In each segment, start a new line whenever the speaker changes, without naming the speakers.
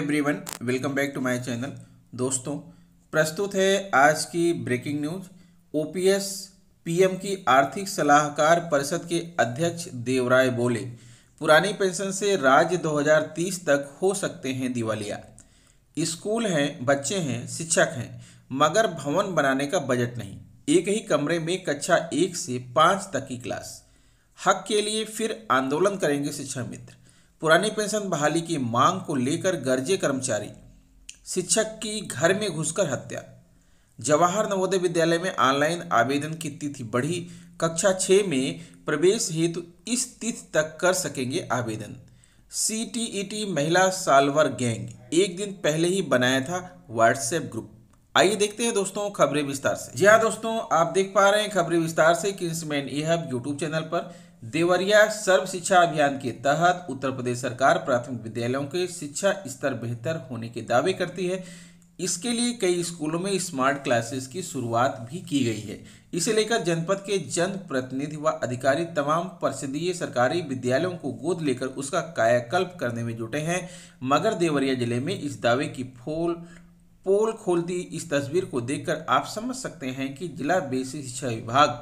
everyone welcome back to my channel दोस्तों प्रस्तुत है आज की ब्रेकिंग न्यूज ओपीएस पीएम की आर्थिक सलाहकार परिषद के अध्यक्ष देवराय बोले पुरानी पेंशन से राज्य 2030 तक हो सकते हैं दिवालिया स्कूल हैं बच्चे हैं शिक्षक हैं मगर भवन बनाने का बजट नहीं एक ही कमरे में कक्षा एक से पाँच तक की क्लास हक के लिए फिर आंदोलन करेंगे शिक्षा मित्र पुरानी पेंशन बहाली की मांग को लेकर गर्जे कर्मचारी शिक्षक की घर में घुसकर हत्या जवाहर नवोदय विद्यालय में ऑनलाइन आवेदन की तिथि बढ़ी कक्षा छः में प्रवेश हेतु इस तिथि तक कर सकेंगे आवेदन सी e महिला सालवर गैंग एक दिन पहले ही बनाया था व्हाट्सएप ग्रुप आइए देखते हैं दोस्तों खबरें विस्तार से जी हाँ दोस्तों आप देख पा रहे हैं खबरें विस्तार से Kingsman E hub YouTube channel पर देवरिया सर्व शिक्षा अभियान के तहत उत्तर प्रदेश सरकार प्राथमिक विद्यालयों के शिक्षा स्तर बेहतर होने के दावे करती है इसके लिए कई स्कूलों में स्मार्ट क्लासेस की शुरुआत भी की गई है इसे लेकर जनपद के जन प्रतिनिधि व अधिकारी तमाम प्रसिद्धीय सरकारी विद्यालयों को गोद लेकर उसका कायाकल्प करने में जुटे हैं मगर देवरिया जिले में इस दावे की फोल पोल खोलती इस तस्वीर को देखकर आप समझ सकते हैं कि जिला बेसिक शिक्षा विभाग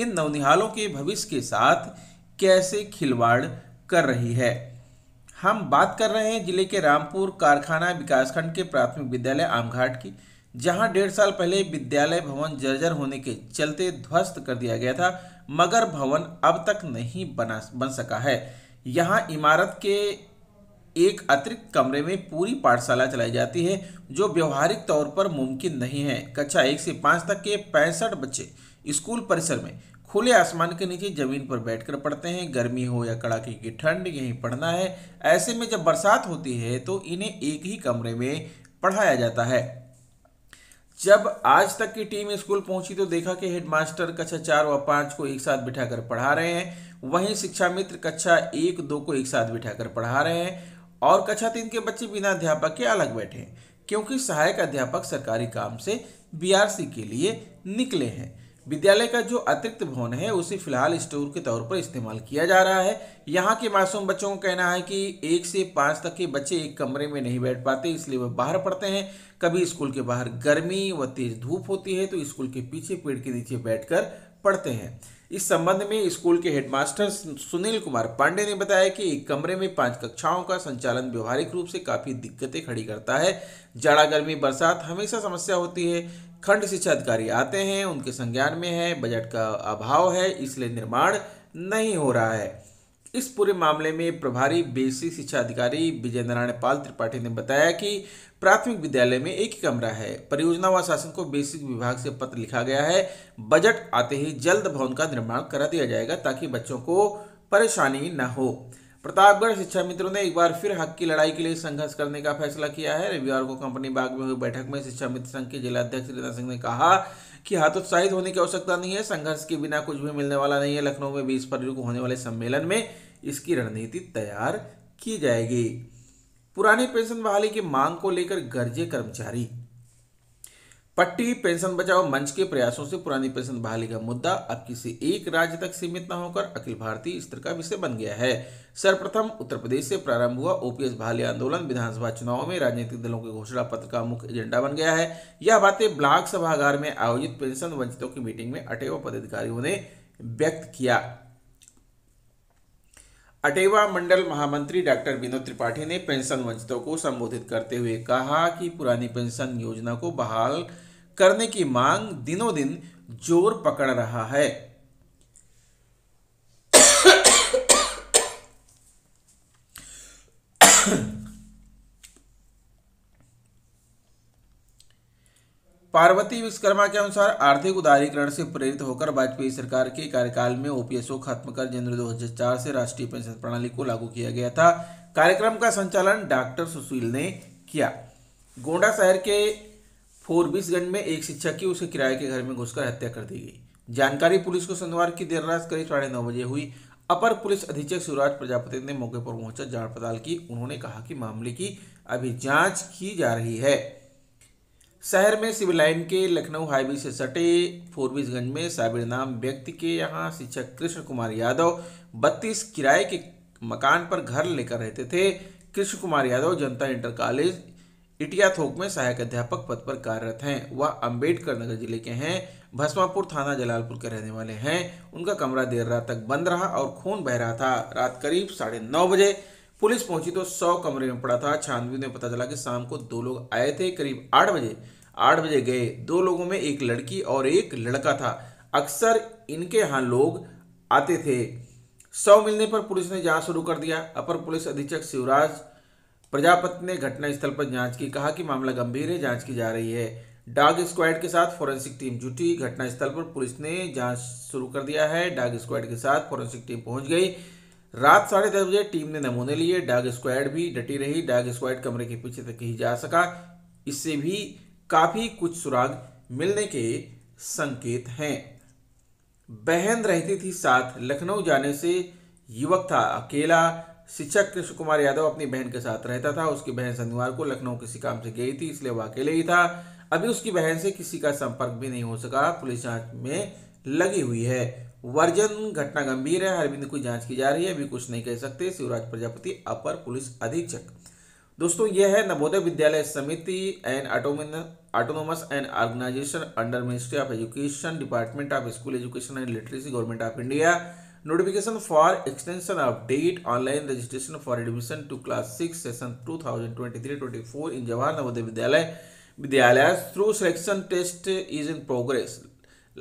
इन नवनिहालों के भविष्य के साथ कैसे खिलवाड़ कर रही है हम बात कर रहे हैं जिले के रामपुर कारखाना विकासखंड के प्राथमिक विद्यालय आमघाट की जहां डेढ़ साल पहले विद्यालय भवन जर्जर होने के चलते ध्वस्त कर दिया गया था मगर भवन अब तक नहीं बना बन सका है यहां इमारत के एक अतिरिक्त कमरे में पूरी पाठशाला चलाई जाती है जो व्यवहारिक तौर पर मुमकिन नहीं है कक्षा एक से पाँच तक के पैंसठ बच्चे स्कूल परिसर में खुले आसमान के नीचे जमीन पर बैठकर पढ़ते हैं गर्मी हो या कड़ाके की ठंड यहीं पढ़ना है ऐसे में जब बरसात होती है तो इन्हें एक ही कमरे में पढ़ाया जाता है जब आज तक की टीम स्कूल पहुंची तो देखा कि हेडमास्टर कक्षा चार व पाँच को एक साथ बिठाकर पढ़ा रहे हैं वहीं शिक्षा मित्र कक्षा एक दो को एक साथ बिठाकर पढ़ा रहे हैं और कक्षा तीन के बच्चे बिना अध्यापक के अलग बैठे हैं क्योंकि सहायक अध्यापक सरकारी काम से बीआरसी के लिए निकले हैं विद्यालय का जो अतिरिक्त भवन है उसे फिलहाल स्टोर के तौर पर इस्तेमाल किया जा रहा है यहाँ के मासूम बच्चों का कहना है कि एक से पाँच तक के बच्चे एक कमरे में नहीं बैठ पाते इसलिए वह बाहर पढ़ते हैं कभी स्कूल के बाहर गर्मी व तेज धूप होती है तो स्कूल के पीछे पेड़ के नीचे बैठ पढ़ते हैं इस संबंध में स्कूल के हेडमास्टर सुनील कुमार पांडे ने बताया कि एक कमरे में पांच कक्षाओं का संचालन व्यवहारिक रूप से काफ़ी दिक्कतें खड़ी करता है जाड़ा गर्मी बरसात हमेशा समस्या होती है खंड शिक्षा अधिकारी आते हैं उनके संज्ञान में है बजट का अभाव है इसलिए निर्माण नहीं हो रहा है इस पूरे मामले में प्रभारी बेसिक शिक्षा अधिकारी विजय नारायण पाल त्रिपाठी ने बताया कि प्राथमिक विद्यालय में एक ही कमरा है परियोजना व शासन को बेसिक विभाग से पत्र लिखा गया है बजट आते ही जल्द भवन का निर्माण करा दिया जाएगा ताकि बच्चों को परेशानी न हो प्रतापगढ़ शिक्षा मित्रों ने एक बार फिर हक की लड़ाई के लिए संघर्ष करने का फैसला किया है रविवार को कंपनी बाग में हुई बैठक में शिक्षा मित्र संघ के जिला अध्यक्ष सिंह ने कहा कि हतोत्साहित होने की आवश्यकता नहीं है संघर्ष के बिना कुछ भी मिलने वाला नहीं है लखनऊ में बीस फरवरी को होने वाले सम्मेलन में इसकी रणनीति तैयार की जाएगी पुरानी पेंशन बहाली की मांग को लेकर गर्जे कर्मचारी पट्टी पेंशन बचाओ मंच के प्रयासों से पुरानी पेंशन बहाली का मुद्दा अब किसी एक राज्य तक सीमित न होकर अखिल भारतीय स्तर का विषय बन गया है सर्वप्रथम उत्तर प्रदेश से प्रारंभ हुआ ओपीएस बहाली आंदोलन विधानसभा चुनाव में राजनीतिक दलों के घोषणा पत्र का मुख्य एजेंडा बन गया है यह बातें ब्लॉक सभागार में आयोजित पेंशन वंचितों की मीटिंग में अटेवा पदाधिकारियों ने व्यक्त किया अटेवा मंडल महामंत्री डॉक्टर विनोद त्रिपाठी ने पेंशन वंचितों को संबोधित करते हुए कहा कि पुरानी पेंशन योजना को बहाल करने की मांग दिनों दिन जोर पकड़ रहा है पार्वती विश्वकर्मा के अनुसार आर्थिक उदारीकरण से प्रेरित होकर वाजपेयी सरकार के कार्यकाल में ओपीएसओ खत्म कर जनवरी 2004 से राष्ट्रीय पेंशन प्रणाली को लागू किया गया था कार्यक्रम का संचालन डॉक्टर सुशील ने किया गोंडा शहर के फोरबिसगंज में एक शिक्षक की उसके किराए के घर में घुसकर हत्या कर दी गई जानकारी पुलिस को सोमवार की देर रात करीब साढ़े नौ बजे हुई अपर पुलिस अधीक्षक शिवराज प्रजापति ने मौके पर पहुंचकर जांच पड़ताल की उन्होंने कहा कि मामले की अभी जांच की जा रही है शहर में सिविल लाइन के लखनऊ हाईवे से सटे फोरबिसगंज में साबिर नाम व्यक्ति के यहाँ शिक्षक कृष्ण कुमार यादव बत्तीस किराए के मकान पर घर लेकर रहते थे कृष्ण कुमार यादव जनता इंटर कॉलेज इटिया थोक में सहायक अध्यापक पद पर कार्यरत हैं वह अंबेडकर नगर जिले के हैं भस्मापुर थाना जलालपुर के रहने वाले हैं उनका कमरा देर रात तक बंद रहा और खून बह रहा था रात करीब साढ़े नौ बजे पुलिस पहुंची तो सौ कमरे में पड़ा था छानबीन में पता चला कि शाम को दो लोग आए थे करीब आठ बजे आठ बजे गए दो लोगों में एक लड़की और एक लड़का था अक्सर इनके यहाँ लोग आते थे सौ मिलने पर पुलिस ने जांच शुरू कर दिया अपर पुलिस अधीक्षक शिवराज प्रजापति ने घटनास्थल पर जांच की कहा कि मामला गंभीर है जांच की जा रही है डाग स्क्वाड के साथ फोरेंसिक टीम जुटी घटनास्थल पर पुलिस ने जांच शुरू कर दिया है डाग स्क्वाड के साथ फोरेंसिक टीम पहुंच गई रात साढ़े दस बजे टीम ने नमूने लिए डाग स्क्वाड भी डटी रही डाग स्क्वाड कमरे के पीछे तक ही जा सका इससे भी काफी कुछ सुराग मिलने के संकेत हैं बहन रहती थी साथ लखनऊ जाने से युवक था अकेला शिक्षक कृष्ण कुमार यादव अपनी बहन के साथ रहता था उसकी बहन शनिवार को लखनऊ किसी काम से गई थी इसलिए वह अकेले ही था अभी उसकी बहन से किसी का संपर्क भी नहीं हो सका पुलिस जांच में लगी हुई है वर्जन घटना गंभीर है हर बिंदु की जांच की जा रही है अभी कुछ नहीं कह सकते शिवराज प्रजापति अपर पुलिस अधीक्षक दोस्तों यह है Navodaya Vidyalaya Samiti and autom autonomous and organization under ministry of education department of school education and literacy government of India notification for extension of date online registration for admission to class six session two thousand in Jawahar Navodaya Vidyalaya Vidyalaya through selection test is in progress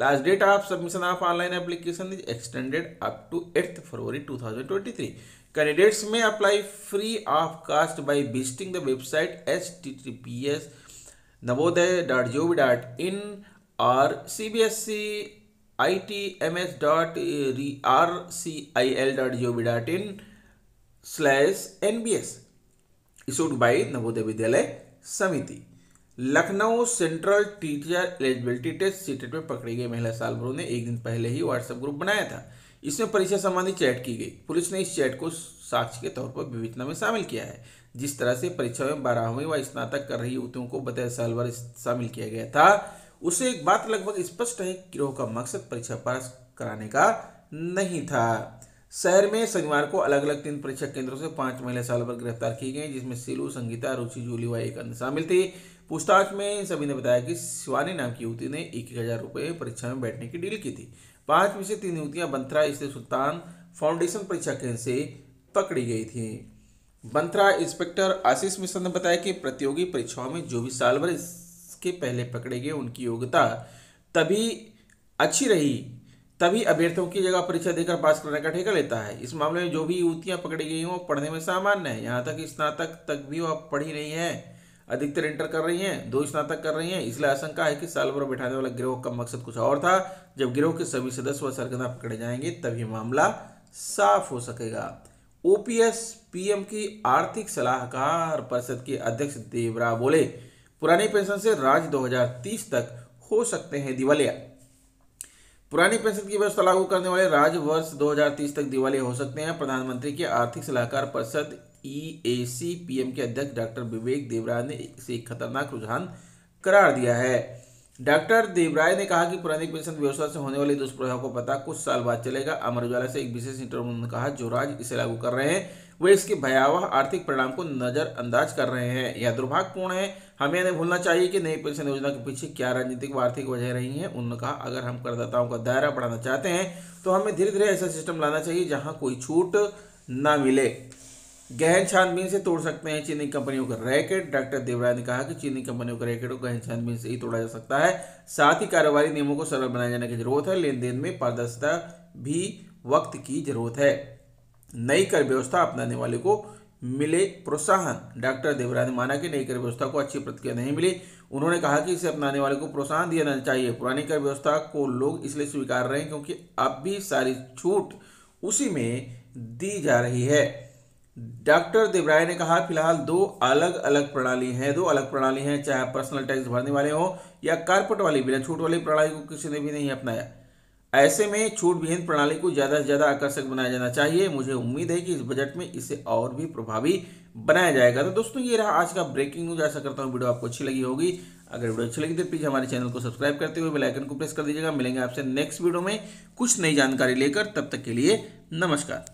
last date of submission of online application is extended up to eighth February two thousand twenty three candidates may apply free of cast by visiting the website H T T P S Navodaya dot G O V dot in और C B S C I T M S dot R C I L dot G O V dot in slash N B S issued by Navodaya Vidyalaya Samiti Lucknow central teacher eligibility test CTET में पकड़ी गई महिला सालभरों ने एक दिन पहले ही WhatsApp group बनाया था इसमें परीक्षा संबंधी चैट की गई पुलिस ने इस चैट को साक्ष्य के तौर पर विवेचना में शामिल किया है जिस तरह से परीक्षा में बारहवीं व स्नातक कर रही युवतियों को बतैया साल भर शामिल किया गया था उसे एक बात लगभग स्पष्ट है गिरोह का मकसद परीक्षा पास कराने का नहीं था शहर में शनिवार को अलग अलग तीन परीक्षा केंद्रों से पांच महिला साल भर गिरफ्तार की गई जिसमें सिलू संगीता रुचि जूली व एक अन्य शामिल थी पूछताछ में सभी ने बताया कि शिवानी नाम की युवती ने एक एक हजार रुपये परीक्षा में बैठने की डील की थी पांच में से तीन युवतियां बंथरा स्थित सुल्तान फाउंडेशन परीक्षा केंद्र से पकड़ी गई थी बंथरा इंस्पेक्टर आशीष मिश्र ने बताया कि प्रतियोगी परीक्षाओं में जो भी साल भर के पहले पकड़े गए उनकी योग्यता तभी अच्छी रही तभी अभ्यर्थियों की जगह परीक्षा देकर पास करने का ठेका लेता है इस मामले में जो भी युवतियां पकड़ी गई वो पढ़ने में सामान्य है यहाँ तक स्नातक तक भी वह पढ़ी रही हैं अधिकतर इंटर कर रही हैं दो स्नातक कर रही हैं इसलिए आशंका है कि साल भर बैठाने वाला गिरोह का मकसद कुछ और था जब गिरोह के सभी सदस्य व सरगना पकड़े जाएंगे तभी मामला साफ हो सकेगा ओपीएस पीएम की आर्थिक सलाहकार परिषद के अध्यक्ष देवरा बोले पुरानी पेंशन से राज 2030 तक हो सकते हैं दिवालिया पुरानी पेंशन की व्यवस्था लागू करने वाले राज वर्ष 2030 तक दिवालिया हो सकते हैं प्रधानमंत्री के आर्थिक सलाहकार परिषद ई e पीएम के अध्यक्ष डॉक्टर विवेक देवराय ने इसे खतरनाक रुझान करार दिया है डॉक्टर देवराय ने कहा कि पुरानी पेंशन व्यवस्था से होने वाले दुष्प्रभाव को पता कुछ साल बाद चलेगा अमर उजाला से एक विशेष इंटरव्यू में कहा जो राज्य इसे लागू कर रहे हैं वे इसके भयावह आर्थिक परिणाम को नज़रअंदाज कर रहे हैं यह दुर्भाग्यपूर्ण है हमें यह भूलना चाहिए कि नई पेंशन योजना के पीछे क्या राजनीतिक व आर्थिक वजह रही है उन्होंने कहा अगर हम करदाताओं का दायरा बढ़ाना चाहते हैं तो हमें धीरे धीरे ऐसा सिस्टम लाना चाहिए जहाँ कोई छूट ना मिले गहन छानबीन से तोड़ सकते हैं चीनी कंपनियों का रैकेट डॉक्टर देवराय ने कहा कि चीनी कंपनियों का रैकेट को गहन छानबीन से ही तोड़ा जा सकता है साथ ही कारोबारी नियमों को सरल बनाए जाने की जरूरत है लेन देन में पारदर्शिता भी वक्त की जरूरत है नई कर व्यवस्था अपनाने वाले को मिले प्रोत्साहन डॉक्टर देवरा ने माना कि नई कर व्यवस्था को अच्छी प्रतिक्रिया नहीं मिली उन्होंने कहा कि इसे अपनाने वाले को प्रोत्साहन दिया जाना चाहिए पुरानी कर व्यवस्था को लोग इसलिए स्वीकार रहे हैं क्योंकि अब भी सारी छूट उसी में दी जा रही है डॉक्टर देवराय ने कहा फिलहाल दो अलग अलग प्रणाली हैं दो अलग प्रणाली हैं चाहे पर्सनल टैक्स भरने वाले हों या कारपोरेट वाली बिना छूट वाली प्रणाली को किसी ने भी नहीं अपनाया ऐसे में छूट विहीन प्रणाली को ज़्यादा से ज़्यादा आकर्षक बनाया जाना चाहिए मुझे उम्मीद है कि इस बजट में इसे और भी प्रभावी बनाया जाएगा तो दोस्तों ये रहा आज का ब्रेकिंग न्यूज आशा करता हूँ वीडियो आपको अच्छी लगी होगी अगर वीडियो अच्छी लगी तो प्लीज़ हमारे चैनल को सब्सक्राइब करते हुए बेलाइकन को प्रेस कर दीजिएगा मिलेंगे आपसे नेक्स्ट वीडियो में कुछ नई जानकारी लेकर तब तक के लिए नमस्कार